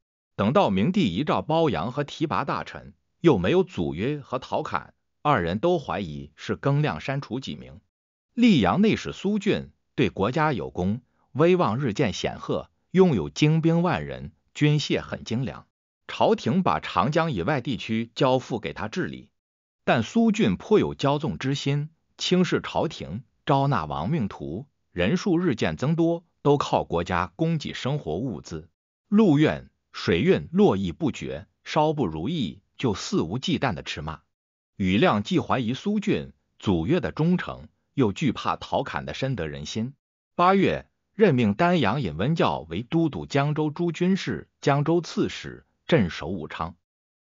等到明帝一诏褒扬和提拔大臣，又没有祖约和陶侃，二人都怀疑是庚亮删除几名。溧阳内史苏峻对国家有功，威望日渐显赫，拥有精兵万人，军械很精良。朝廷把长江以外地区交付给他治理，但苏峻颇有骄纵之心，轻视朝廷，招纳亡命徒，人数日渐增多，都靠国家供给生活物资。陆苑水运络绎不绝，稍不如意就肆无忌惮的斥骂。雨亮既怀疑苏峻、祖越的忠诚，又惧怕陶侃的深得人心。八月，任命丹阳尹温教为都督江州诸军事、江州刺史，镇守武昌。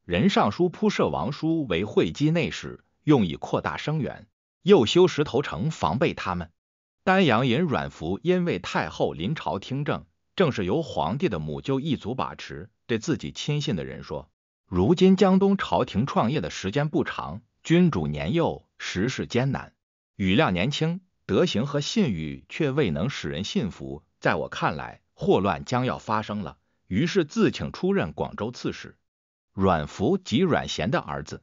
任尚书铺设王叔为会稽内史，用以扩大声援。又修石头城，防备他们。丹阳尹阮福因为太后临朝听政。正是由皇帝的母舅一族把持。对自己亲信的人说：“如今江东朝廷创业的时间不长，君主年幼，时事艰难。羽亮年轻，德行和信誉却未能使人信服。在我看来，祸乱将要发生了。”于是自请出任广州刺史。阮福即阮咸的儿子。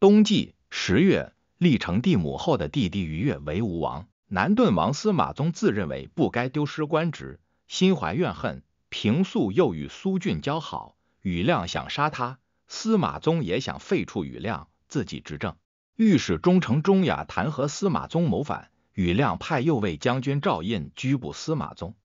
冬季十月，历成帝母后的弟弟于越为吴王。南顿王司马宗自认为不该丢失官职。心怀怨恨，平素又与苏峻交好，庾亮想杀他，司马宗也想废黜庾亮，自己执政。御史中丞钟雅弹劾司马宗谋反，庾亮派右卫将军赵胤拘捕司马宗，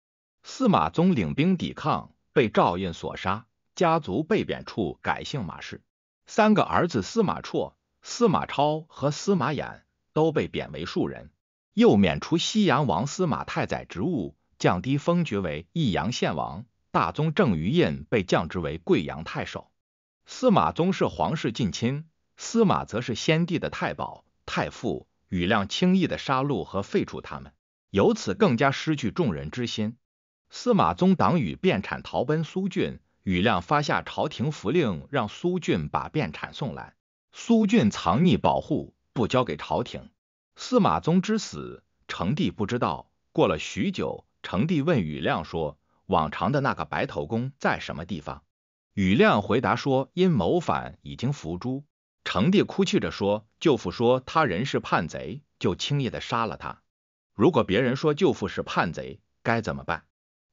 司马宗领兵抵抗，被赵胤所杀，家族被贬黜，改姓马氏。三个儿子司马绰、司马超和司马衍都被贬为庶人，又免除西阳王司马太宰职务。降低封爵为益阳县王，大宗正余胤被降职为贵阳太守。司马宗是皇室近亲，司马则是先帝的太保、太傅。宇亮轻易的杀戮和废除他们，由此更加失去众人之心。司马宗党羽卞产逃奔苏郡，宇亮发下朝廷符令，让苏郡把卞产送来。苏郡藏匿保护，不交给朝廷。司马宗之死，成帝不知道。过了许久。成帝问宇亮说：“往常的那个白头公在什么地方？”宇亮回答说：“因谋反，已经伏诛。”成帝哭泣着说：“舅父说他人是叛贼，就轻易的杀了他。如果别人说舅父是叛贼，该怎么办？”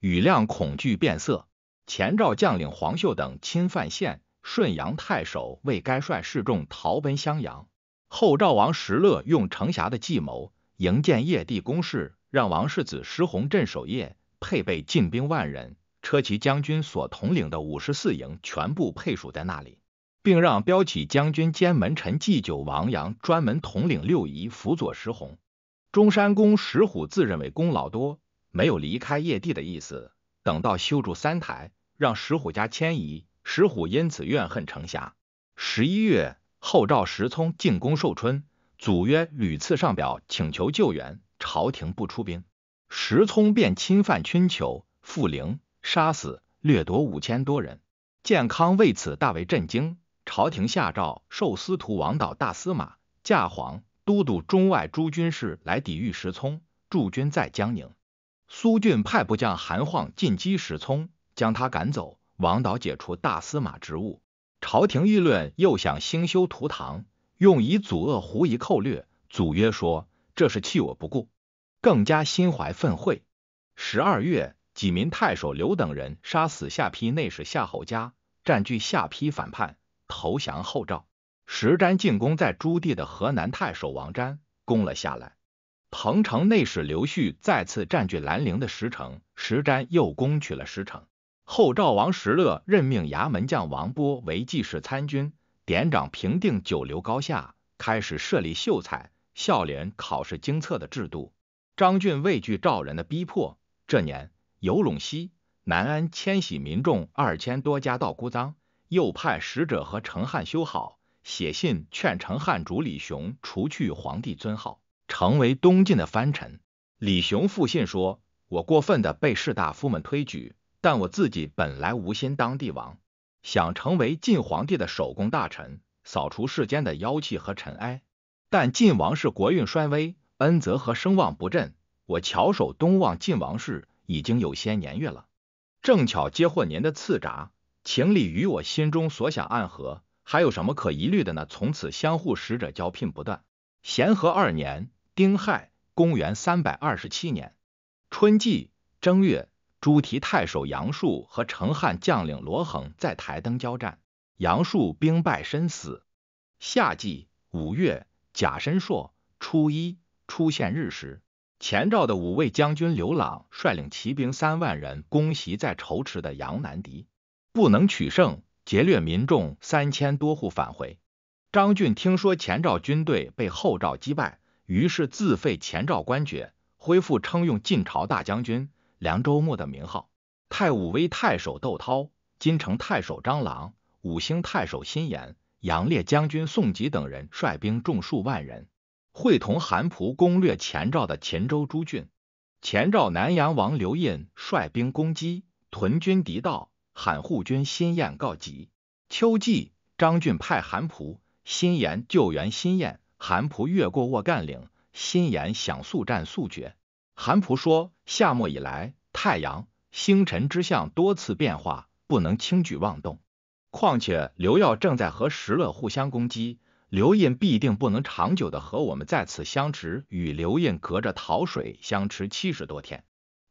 宇亮恐惧变色。前赵将领黄秀等侵犯县，顺阳太守为该帅士众逃奔襄阳。后赵王石勒用程遐的计谋。营建邺地工事，让王世子石弘镇守邺，配备禁兵万人。车骑将军所统领的五十四营全部配属在那里，并让骠骑将军兼门臣祭酒王阳专门统领六仪辅佐石宏。中山公石虎自认为功劳多，没有离开邺地的意思。等到修筑三台，让石虎家迁移，石虎因此怨恨城下。十一月，后赵石聪进攻寿春。祖约屡次上表请求救援，朝廷不出兵，石聪便侵犯春求、复陵，杀死、掠夺五千多人。建康为此大为震惊，朝廷下诏授司徒王导大司马、驾黄都督中外诸军事来抵御石聪，驻军在江宁。苏俊派部将韩晃进击石聪，将他赶走，王导解除大司马职务。朝廷议论又想兴修图堂。用以阻遏胡夷寇掠。祖约说：“这是弃我不顾，更加心怀愤恚。”十二月，几民太守刘等人杀死下邳内史夏侯嘉，占据下邳反叛，投降后赵。石瞻进攻，在朱棣的河南太守王瞻攻了下来。彭城内史刘续再次占据兰陵的石城，石瞻又攻取了石城。后赵王石勒任命衙门将王波为记世参军。典长评定九流高下，开始设立秀才、孝廉考试经策的制度。张俊畏惧赵人的逼迫，这年游陇西，南安迁徙民众二千多家到姑臧，又派使者和程汉修好，写信劝程汉主李雄除去皇帝尊号，成为东晋的藩臣。李雄复信说：“我过分的被士大夫们推举，但我自己本来无心当帝王。”想成为晋皇帝的首功大臣，扫除世间的妖气和尘埃。但晋王室国运衰微，恩泽和声望不振。我翘首东望晋王室，已经有些年月了。正巧接获您的赐札，情理与我心中所想暗合，还有什么可疑虑的呢？从此相互使者交聘不断。咸和二年，丁亥，公元三百二十七年，春季正月。朱提太守杨树和成汉将领罗恒在台登交战，杨树兵败身死。夏季五月，甲申朔初一出现日食。前赵的五位将军刘朗率领骑兵三万人攻袭在仇池的杨难敌，不能取胜，劫掠民众三千多户返回。张俊听说前赵军队被后赵击败，于是自废前赵官爵，恢复称用晋朝大将军。凉州牧的名号，太武威太守窦涛、金城太守张郎，五星太守辛延，杨烈将军宋吉等人率兵众数万人，会同韩仆攻略前赵的秦州诸郡。前赵南阳王刘胤率兵攻击屯军敌道，喊护军辛延告急。秋季，张俊派韩仆、辛延救援辛延。韩仆越过沃干岭，辛延想速战速决，韩仆说。夏末以来，太阳、星辰之象多次变化，不能轻举妄动。况且刘耀正在和石勒互相攻击，刘胤必定不能长久的和我们在此相持。与刘胤隔着洮水相持七十多天。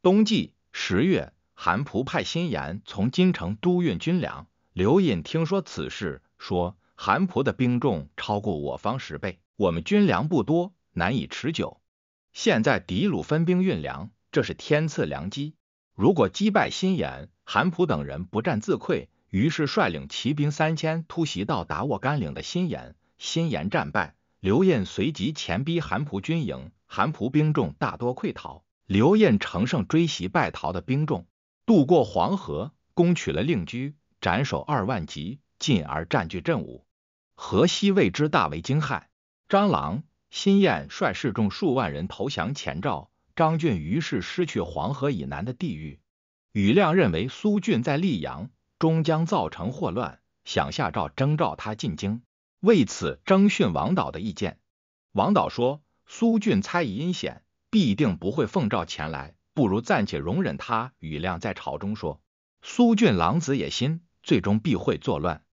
冬季十月，韩仆派辛延从京城督运军粮。刘胤听说此事，说韩仆的兵众超过我方十倍，我们军粮不多，难以持久。现在狄鲁分兵运粮。这是天赐良机，如果击败辛延、韩普等人不战自溃，于是率领骑兵三千突袭到达沃干岭的辛延，辛延战败。刘晏随即前逼韩普军营，韩普兵众大多溃逃。刘晏乘胜追袭败逃的兵众，渡过黄河，攻取了令居，斩首二万级，进而占据镇武。河西为之大为惊骇。张郎、辛延率士众数万人投降前赵。张俊于是失去黄河以南的地域。宇亮认为苏俊在溧阳，终将造成祸乱，想下诏征召他进京，为此征询王导的意见。王导说：“苏俊猜疑阴险，必定不会奉诏前来，不如暂且容忍他。”宇亮在朝中说：“苏俊狼子野心，最终必会作乱。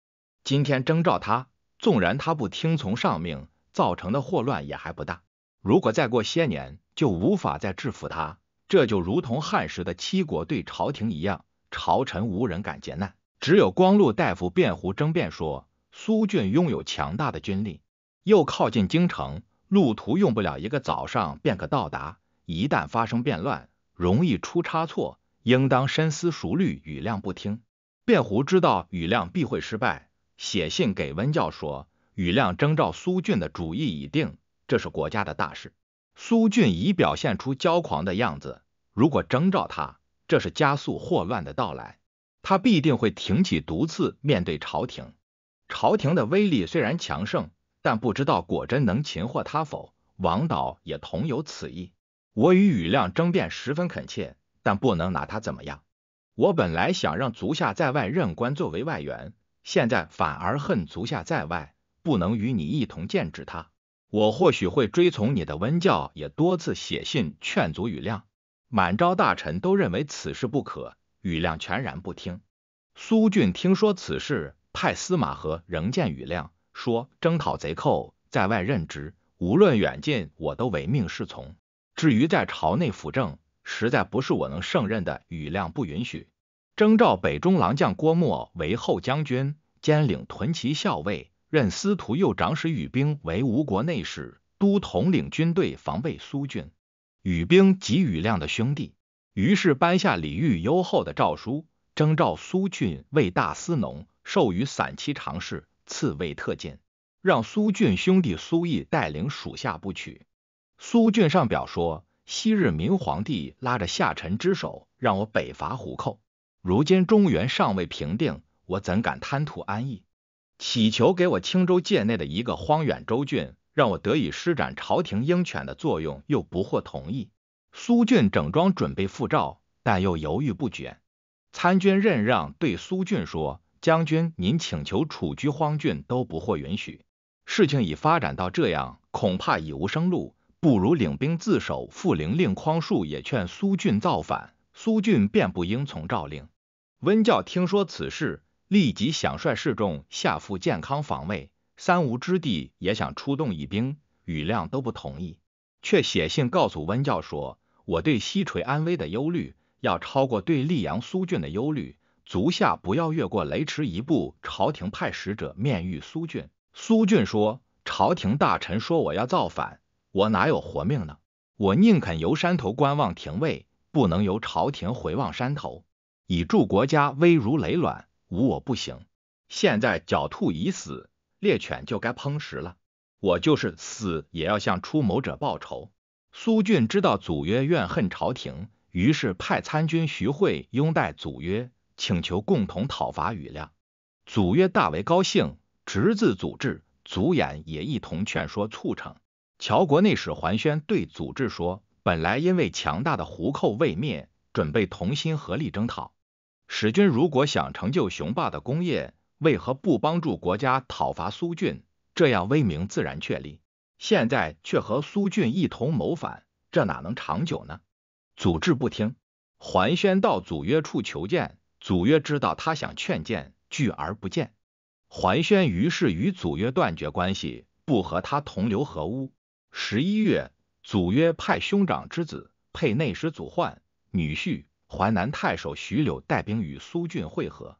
今天征召他，纵然他不听从上命，造成的祸乱也还不大。如果再过些年，就无法再制服他，这就如同汉时的七国对朝廷一样，朝臣无人敢劫难。只有光禄大夫卞胡争辩说，苏俊拥有强大的军力，又靠近京城，路途用不了一个早上便可到达。一旦发生变乱，容易出差错，应当深思熟虑。雨亮不听，卞胡知道雨亮必会失败，写信给温教说，雨亮征召苏俊的主意已定，这是国家的大事。苏俊已表现出骄狂的样子，如果征召他，这是加速祸乱的到来，他必定会挺起毒刺面对朝廷。朝廷的威力虽然强盛，但不知道果真能擒获他否？王导也同有此意。我与雨亮争辩十分恳切，但不能拿他怎么样。我本来想让足下在外任官作为外援，现在反而恨足下在外，不能与你一同剑指他。我或许会追从你的温教，也多次写信劝阻宇亮。满朝大臣都认为此事不可，宇亮全然不听。苏俊听说此事，派司马和仍见宇亮，说征讨贼寇在外任职，无论远近，我都唯命是从。至于在朝内辅政，实在不是我能胜任的。宇亮不允许。征召北中郎将郭沫为后将军，兼领屯骑校尉。任司徒右长史宇兵为吴国内史，都统领军队防备苏郡。宇兵及宇亮的兄弟，于是颁下礼遇优厚的诏书，征召苏郡为大司农，授予散骑常侍，赐位特进，让苏郡兄弟苏毅带领属下不屈。苏俊上表说：“昔日明皇帝拉着下臣之手，让我北伐胡寇，如今中原尚未平定，我怎敢贪图安逸？”乞求给我青州界内的一个荒远州郡，让我得以施展朝廷鹰犬的作用，又不获同意。苏俊整装准备赴诏，但又犹豫不决。参军任让对苏俊说：“将军您请求处居荒郡，都不获允许。事情已发展到这样，恐怕已无生路，不如领兵自守。”傅灵令匡恕也劝苏俊造反，苏俊便不应从诏令。温教听说此事。立即想率士众下赴健康防卫，三吴之地也想出动一兵，吕亮都不同意，却写信告诉温教说：“我对西陲安危的忧虑，要超过对溧阳苏峻的忧虑。足下不要越过雷池一步。”朝廷派使者面谕苏峻，苏俊说：“朝廷大臣说我要造反，我哪有活命呢？我宁肯由山头观望廷尉，不能由朝廷回望山头，以助国家危如累卵。”无我不行。现在狡兔已死，猎犬就该烹食了。我就是死，也要向出谋者报仇。苏俊知道祖约怨恨朝廷，于是派参军徐慧拥戴祖约，请求共同讨伐庾亮。祖约大为高兴，侄子祖志、祖衍也一同劝说促成。乔国内史桓宣对祖志说：“本来因为强大的胡寇未灭，准备同心合力征讨。”使君如果想成就雄霸的功业，为何不帮助国家讨伐苏峻？这样威名自然确立。现在却和苏峻一同谋反，这哪能长久呢？祖志不听，桓宣到祖约处求见，祖约知道他想劝谏，拒而不见。桓宣于是与祖约断绝关系，不和他同流合污。十一月，祖约派兄长之子配内史祖焕女婿。淮南太守徐柳带兵与苏俊会合，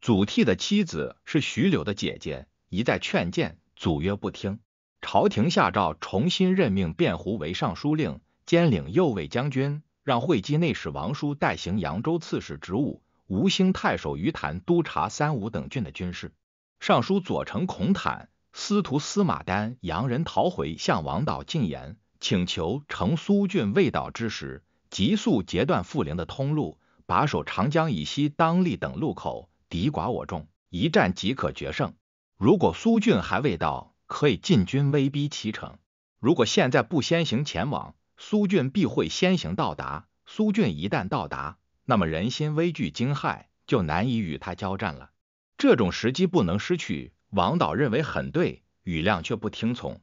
祖逖的妻子是徐柳的姐姐，一再劝谏，祖约不听。朝廷下诏重新任命卞壶为尚书令，兼领右卫将军，让会稽内史王叔代行扬州刺史职务。吴兴太守于谈督察三吴等郡的军事。尚书左丞孔坦、司徒司马丹、洋人陶回向王导进言，请求乘苏郡未倒之时。急速截断傅陵的通路，把守长江以西当立等路口。敌寡我众，一战即可决胜。如果苏俊还未到，可以进军威逼其城。如果现在不先行前往，苏俊必会先行到达。苏俊一旦到达，那么人心危惧惊骇，就难以与他交战了。这种时机不能失去。王导认为很对，雨亮却不听从。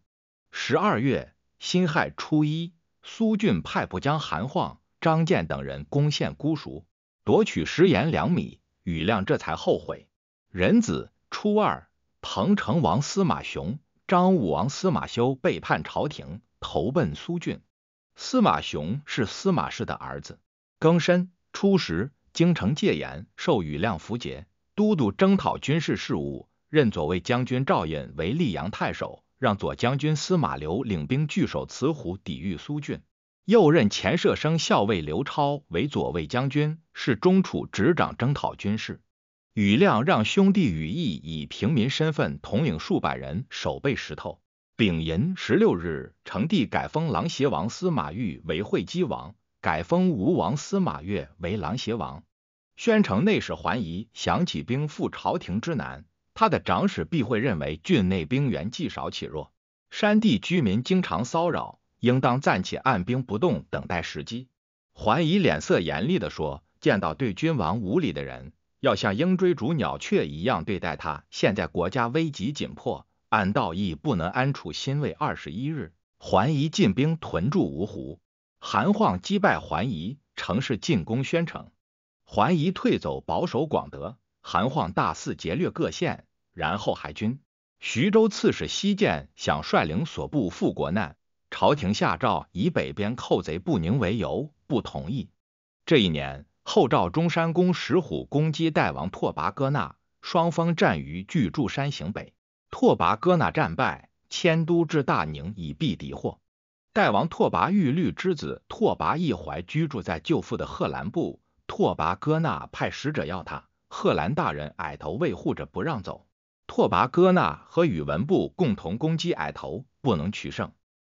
十二月辛亥初一。苏俊派部将韩晃、张建等人攻陷姑孰，夺取食盐两米。庾亮这才后悔。壬子，初二，彭城王司马雄、张武王司马修背叛朝廷，投奔苏俊。司马雄是司马氏的儿子。庚申，初十，京城戒严，受庾亮符节，都督征讨军事事务，任左卫将军赵胤为溧阳太守。让左将军司马流领兵据守慈湖，抵御苏峻。又任前舍生校尉刘超为左卫将军，是中储，执掌征讨军事。羽亮让兄弟羽翼以平民身份统领数百人，守备石头。丙寅，十六日，成帝改封琅邪王司马昱为会稽王，改封吴王司马越为琅邪王。宣城内史桓疑想起兵赴朝廷之难。他的长史必会认为郡内兵员既少且弱，山地居民经常骚扰，应当暂且按兵不动，等待时机。桓疑脸色严厉地说：“见到对君王无礼的人，要像鹰追逐鸟雀一样对待他。现在国家危急紧迫，按道义不能安处新位二十一日。”桓疑进兵屯驻芜湖，韩晃击败桓疑，乘势进攻宣城，桓疑退走，保守广德。韩晃大肆劫掠各县。然后，海军徐州刺史西建想率领所部赴国难，朝廷下诏以北边寇贼不宁为由，不同意。这一年，后赵中山公石虎攻击代王拓跋戈那，双方战于巨柱山行北，拓跋戈那战败，迁都至大宁以避敌祸。代王拓跋玉律之子拓跋逸怀居住在舅父的贺兰部，拓跋戈那派使者要他，贺兰大人矮头卫护着不让走。拓跋哥那和宇文部共同攻击矮头，不能取胜。